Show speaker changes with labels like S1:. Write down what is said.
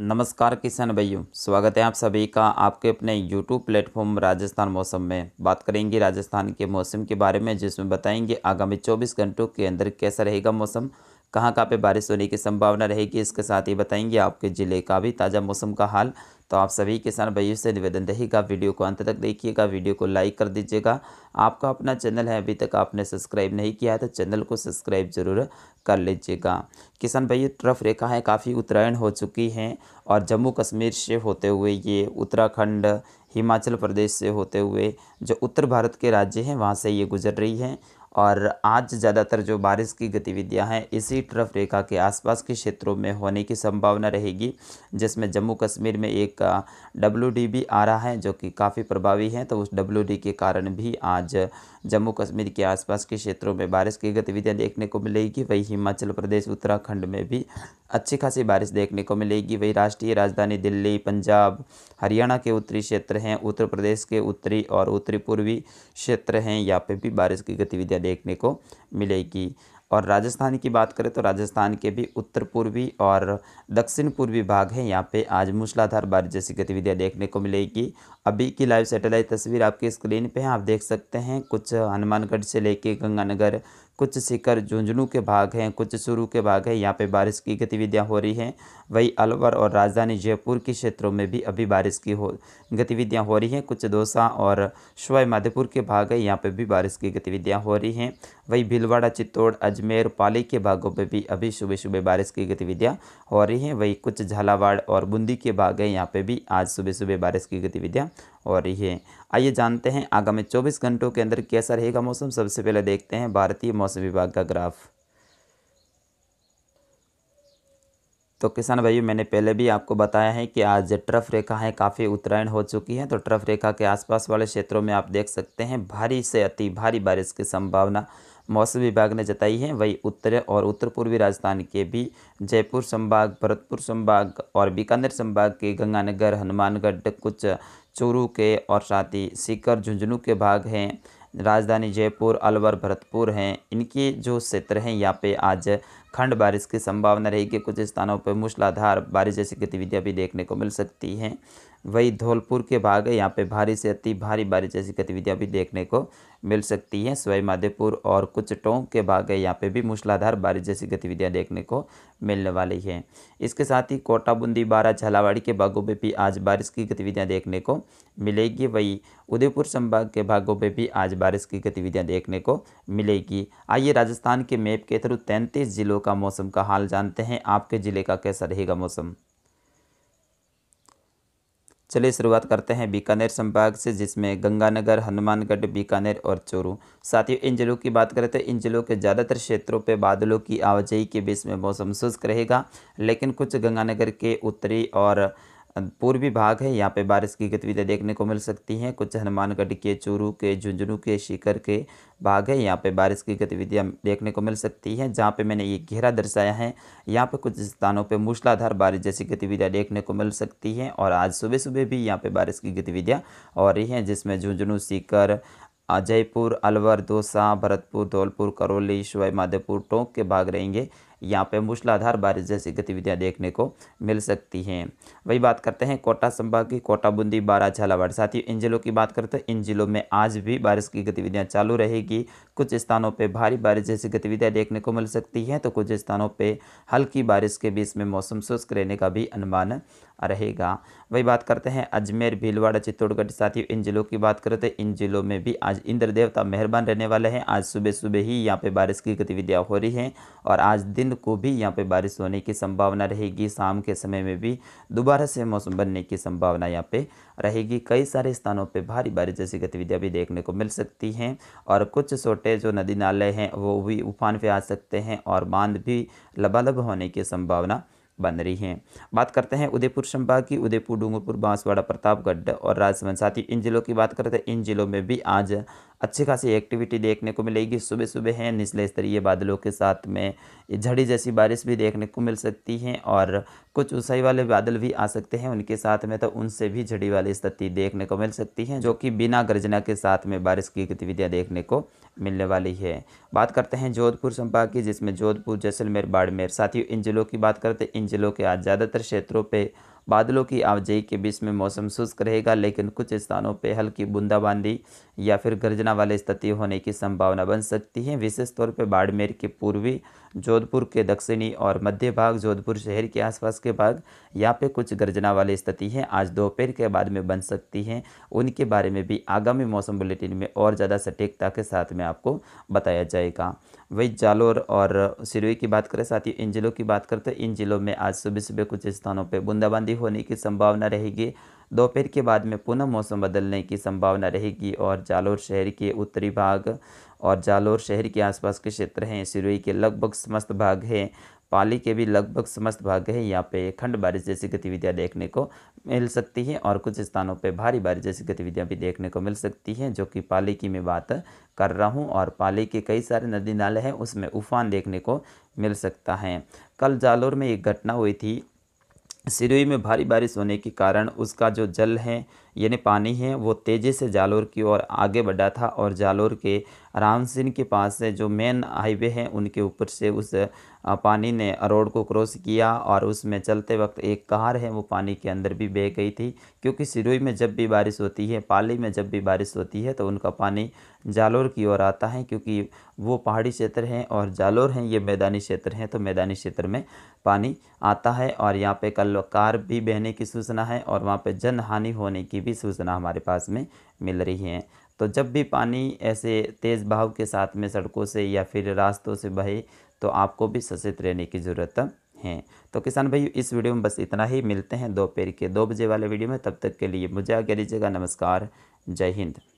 S1: नमस्कार किसान भाइयों स्वागत है आप सभी का आपके अपने यूट्यूब प्लेटफॉर्म राजस्थान मौसम में बात करेंगे राजस्थान के मौसम के बारे में जिसमें बताएंगे आगामी 24 घंटों के अंदर कैसा रहेगा मौसम कहाँ कहाँ पे बारिश होने की संभावना रहेगी इसके साथ ही बताएंगे आपके ज़िले का भी ताज़ा मौसम का हाल तो आप सभी किसान भाइयों से निवेदन रहेगा वीडियो को अंत तक देखिएगा वीडियो को लाइक कर दीजिएगा आपका अपना चैनल है अभी तक आपने सब्सक्राइब नहीं किया है तो चैनल को सब्सक्राइब जरूर कर लीजिएगा किसान भाइयों ट्रफ रेखाएँ काफ़ी उत्तरायण हो चुकी हैं और जम्मू कश्मीर से होते हुए ये उत्तराखंड हिमाचल प्रदेश से होते हुए जो उत्तर भारत के राज्य हैं वहाँ से ये गुजर रही हैं और आज ज़्यादातर जो बारिश की गतिविधियां हैं इसी ट्रफ रेखा के आसपास के क्षेत्रों में होने की संभावना रहेगी जिसमें जम्मू कश्मीर में एक डब्ल्यू भी आ रहा है जो कि काफ़ी प्रभावी है तो उस डब्ल्यू के कारण भी आज जम्मू कश्मीर के आसपास के क्षेत्रों में बारिश की गतिविधियाँ देखने को मिलेगी वही हिमाचल प्रदेश उत्तराखंड में भी अच्छी खासी बारिश देखने को मिलेगी वही राष्ट्रीय राजधानी दिल्ली पंजाब हरियाणा के उत्तरी क्षेत्र हैं उत्तर प्रदेश के उत्तरी और उत्तरी पूर्वी क्षेत्र हैं यहाँ पे भी बारिश की गतिविधियाँ देखने को मिलेगी और राजस्थान की बात करें तो राजस्थान के भी उत्तर पूर्वी और दक्षिण पूर्वी भाग हैं यहाँ पे आज मूसलाधार बारिश जैसी गतिविधियाँ देखने को मिलेगी अभी की लाइव सैटेलाइट तस्वीर आपके स्क्रीन पे है आप देख सकते हैं कुछ हनुमानगढ़ से लेके गंगानगर कुछ सिकर झुंझुनू के भाग हैं कुछ शुरू के भाग हैं यहाँ पे बारिश की गतिविधियाँ हो रही हैं वही अलवर और राजधानी जयपुर के क्षेत्रों में भी अभी बारिश की हो गतिविधियाँ हो रही हैं कुछ दौसा और शवाई माधेपुर के भाग हैं यहाँ पे भी बारिश की गतिविधियाँ हो रही हैं वही भीलवाड़ा चित्तौड़ अजमेर पाली के भागों पर भी अभी सुबह सुबह बारिश की गतिविधियाँ हो रही हैं वही कुछ झालावाड़ और बूंदी के भाग हैं यहाँ पर भी आज सुबह सुबह बारिश की गतिविधियाँ हो रही है आइए जानते हैं आगामी चौबीस घंटों के अंदर कैसा रहेगा मौसम सबसे पहले देखते हैं भारतीय मौसम मौसम विभाग का ग्राफ तो किसान भाइयों मैंने पहले भी आपको बताया है कि आज ट्रफ रेखा है काफ़ी उत्तरायण हो चुकी है तो ट्रफ रेखा के आसपास वाले क्षेत्रों में आप देख सकते हैं भारी से अति भारी बारिश की संभावना मौसम विभाग ने जताई है वही उत्तर और उत्तर पूर्वी राजस्थान के भी जयपुर संभाग भरतपुर संभाग और बीकानेर संभाग के गंगानगर हनुमानगढ़ कुछ चूरू के और साथ ही सीकर झुंझुनू के भाग हैं राजधानी जयपुर अलवर भरतपुर हैं इनके जो क्षेत्र हैं यहाँ पे आज खंड बारिश की संभावना रहेगी कुछ स्थानों पर मूसलाधार बारिश जैसी गतिविधियाँ भी देखने को मिल सकती हैं वही धौलपुर के भाग है यहाँ पे भारी से अति भारी बारिश जैसी गतिविधियाँ भी देखने को मिल सकती हैं सवाईमाधेपुर माधेपुर और कुछ टोंक के भाग है यहाँ पे भी मूसलाधार बारिश जैसी गतिविधियाँ देखने को मिलने वाली हैं इसके साथ ही कोटा बूंदी बारा झालावाड़ी के भागों में भी आज बारिश की गतिविधियाँ देखने को मिलेगी वही उदयपुर संभाग के भागों में भी आज बारिश की गतिविधियाँ देखने को मिलेगी आइए राजस्थान के मैप के थ्रू तैंतीस जिलों जिलों का मौसम का हाल जानते हैं आपके ज़िले का कैसा रहेगा मौसम चलिए शुरुआत करते हैं बीकानेर संभाग से जिसमें गंगानगर हनुमानगढ़ बीकानेर और चोरू साथियों इन जिलों की बात करें तो इन जिलों के ज़्यादातर क्षेत्रों पर बादलों की आवाजाही के बीच में मौसम शुष्क रहेगा लेकिन कुछ गंगानगर के उत्तरी और पूर्वी भाग है यहाँ पे बारिश की गतिविधियाँ देखने को मिल सकती हैं कुछ हनुमानगढ़ के चूरू के झुंझुनू के सीकर के भाग है यहाँ पे बारिश की गतिविधियाँ देखने को मिल सकती हैं जहाँ पे मैंने ये घेरा दर्शाया है यहाँ पे कुछ स्थानों पे मूसलाधार बारिश जैसी गतिविधियाँ देखने को मिल सकती हैं और आज सुबह सुबह भी यहाँ पर बारिश की गतिविधियाँ हो रही हैं जिसमें झुंझुनू सीकर जयपुर अलवर दौसा भरतपुर धौलपुर करौली शिवाई माधेपुर टोंक के भाग रहेंगे यहाँ पे मूसलाधार बारिश जैसी गतिविधियाँ देखने को मिल सकती हैं वही बात करते हैं कोटा संभाग की कोटा बूंदी बारा झालावाड़ साथ ही इन जिलों की बात करते हैं तो इन जिलों में आज भी बारिश की गतिविधियाँ चालू रहेगी कुछ स्थानों पर भारी बारिश जैसी गतिविधियाँ देखने को मिल सकती हैं तो कुछ स्थानों पर हल्की बारिश के बीच में मौसम शुष्क रहने का भी अनुमान रहेगा वही बात करते हैं अजमेर भीलवाड़ा चित्तौड़गढ़ साथियों इन जिलों की बात करते हैं तो इन जिलों में भी आज इंद्र देवता मेहरबान रहने वाले हैं आज सुबह सुबह ही यहाँ पे बारिश की गतिविधियाँ हो रही हैं और आज दिन सिंध को भी यहाँ पे बारिश होने की संभावना रहेगी शाम के समय में भी दोबारा से मौसम बनने की संभावना यहाँ पे रहेगी कई सारे स्थानों पे भारी बारिश जैसी गतिविधियाँ भी देखने को मिल सकती हैं और कुछ छोटे जो नदी नाले हैं वो भी उफान पर आ सकते हैं और बांध भी लबालब होने की संभावना बन रही हैं बात करते हैं उदयपुर संभाग की उदयपुर डूंगरपुर बांसवाड़ा प्रतापगढ़ और राजसमंद साथ ही इन जिलों की बात करते हैं तो इन जिलों में भी आज अच्छी खासी एक्टिविटी देखने को मिलेगी सुबह सुबह हैं निचले स्तरीय बादलों के साथ में झड़ी जैसी बारिश भी देखने को मिल सकती हैं और कुछ ऊंचाई वाले बादल भी आ सकते हैं उनके साथ में तो उनसे भी झड़ी वाली स्थिति देखने को मिल सकती है जो कि बिना गर्जना के साथ में बारिश की गतिविधियाँ देखने को मिलने वाली है बात करते हैं जोधपुर संभाग की जिसमें जोधपुर जैसलमेर बाड़मेर साथ ही इन जिलों की बात करते हैं इन जिलों के आज ज़्यादातर क्षेत्रों पर बादलों की आवाजाही के बीच में मौसम शुष्क रहेगा लेकिन कुछ स्थानों पर हल्की बूंदाबांदी या फिर गर्जना वाली स्थिति होने की संभावना बन सकती है विशेष तौर पर बाड़मेर के पूर्वी जोधपुर के दक्षिणी और मध्य भाग जोधपुर शहर के आसपास के भाग यहाँ पे कुछ गर्जना वाली स्थिति है आज दोपहर के बाद में बन सकती हैं उनके बारे में भी आगामी मौसम बुलेटिन में और ज़्यादा सटीकता के साथ में आपको बताया जाएगा वही जालोर और सिरोई की बात करें साथ ही इन जिलों की बात करते हैं इन जिलों में आज सुबह सुबह कुछ स्थानों पर बूंदाबांदी होने की संभावना रहेगी दोपहर के बाद में पुनः मौसम बदलने की संभावना रहेगी और जालोर शहर के उत्तरी भाग और जालोर शहर के आसपास के क्षेत्र हैं सिरोही के लगभग समस्त भाग हैं पाली के भी लगभग समस्त भाग है यहाँ पे खंड बारिश जैसी गतिविधियाँ देखने को मिल सकती हैं और कुछ स्थानों पे भारी बारिश जैसी गतिविधियाँ भी देखने को मिल सकती हैं जो कि पाली की मैं बात कर रहा हूँ और पाली के कई सारे नदी नाले हैं उसमें उफान देखने को मिल सकता है कल जालोर में एक घटना हुई थी सिरोही में भारी बारिश होने के कारण उसका जो जल है यानी पानी है वो तेज़ी से जालोर की ओर आगे बढ़ा था और जालोर के रामसिन के पास से जो मेन हाईवे हैं उनके ऊपर से उस पानी ने रोड को क्रॉस किया और उसमें चलते वक्त एक कार है वो पानी के अंदर भी बह गई थी क्योंकि सिरोई में जब भी बारिश होती है पाली में जब भी बारिश होती है तो उनका पानी जालोर की ओर आता है क्योंकि वो पहाड़ी क्षेत्र हैं और जालोर हैं ये मैदानी क्षेत्र हैं तो मैदानी क्षेत्र में पानी आता है और यहाँ पे कल कार भी बहने की सूचना है और वहाँ पे जन हानि होने की भी सूचना हमारे पास में मिल रही है तो जब भी पानी ऐसे तेज़ बहाव के साथ में सड़कों से या फिर रास्तों से बहे तो आपको भी सचेत रहने की ज़रूरत है तो किसान भाई इस वीडियो में बस इतना ही मिलते हैं दोपहर के दो बजे वाले वीडियो में तब तक के लिए मुझे आगे लीजिएगा नमस्कार जय हिंद